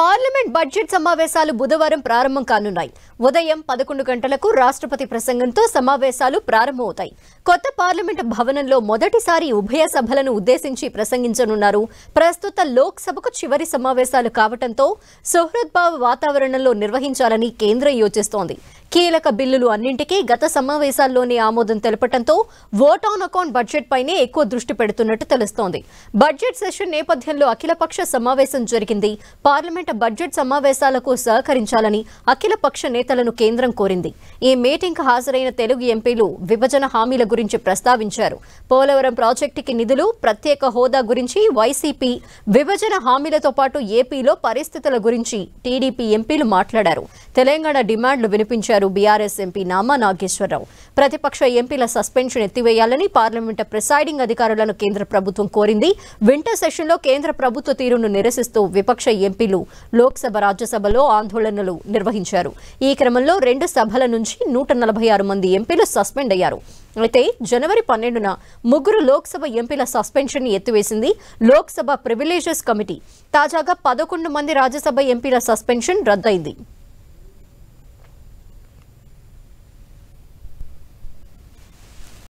parliament budget సమావేశాలు బుధవారం ప్రారంభం కానున్నాయి ఉదయం పదకొండు గంటలకు రాష్ట్రపతి ప్రసంగంతో సమావేశాలు ప్రారంభమవుతాయి కొత్త పార్లమెంట్ భవనంలో మొదటిసారి ఉభయ సభలను ఉద్దేశించి ప్రసంగించనున్నారు ప్రస్తుత లోక్సభకు చివరి సమావేశాలు కావడంతో సుహృద్భావ వాతావరణంలో నిర్వహించాలని కేంద్రం యోచిస్తోంది కీలక బిల్లులు అన్నింటికీ గత సమావేశాల్లోనే ఆమోదం తెలపడంతో ఓట్ ఆన్ అకౌంట్ బడ్జెట్ పైనే ఎక్కువ దృష్టి పెడుతున్నట్టు తెలుస్తోంది బడ్జెట్ సెషన్ నేపథ్యంలో అఖిలపక్ష సమావేశం జరిగింది పార్లమెంట్ బడ్జెట్ సమావేశాలకు సహకరించాలని అఖిలపక్ష నేతలను కేంద్రం కోరింది ఈ మీటింగ్ హాజరైన తెలుగు ఎంపీలు విభజన హామీల గురించి ప్రస్తావించారు పోలవరం ప్రాజెక్టుకి నిధులు ప్రత్యేక హోదా గురించి వైసీపీ విభజన హామీలతో పాటు ఏపీలో పరిస్థితుల గురించి టీడీపీ ఎంపీలు మాట్లాడారు తెలంగాణ డిమాండ్లు వినిపించారు ప్రశ్నించారు బీఆర్ఎస్ ఎంపీ నామా నాగేశ్వరరావు ప్రతిపక్ష ఎంపీల సస్పెన్షన్ ఎత్తివేయాలని పార్లమెంట్ ప్రిసైడింగ్ అధికారులను కేంద్ర ప్రభుత్వం కోరింది వింటర్ సెషన్లో కేంద్ర ప్రభుత్వ తీరును నిరసిస్తూ విపక్ష ఎంపీలు లోక్సభ రాజ్యసభలో ఆందోళనలు నిర్వహించారు ఈ క్రమంలో రెండు సభల నుంచి నూట నలభై ఆరు మంది ఎంపీలు సస్పెండ్ అయ్యారు అయితే జనవరి పన్నెండున ముగ్గురు లోక్సభ ఎంపీల సస్పెన్షన్ ఎత్తివేసింది లోక్సభ ప్రివిలేజెస్ కమిటీ తాజాగా పదకొండు మంది రాజ్యసభ ఎంపీల సస్పెన్షన్ రద్దయింది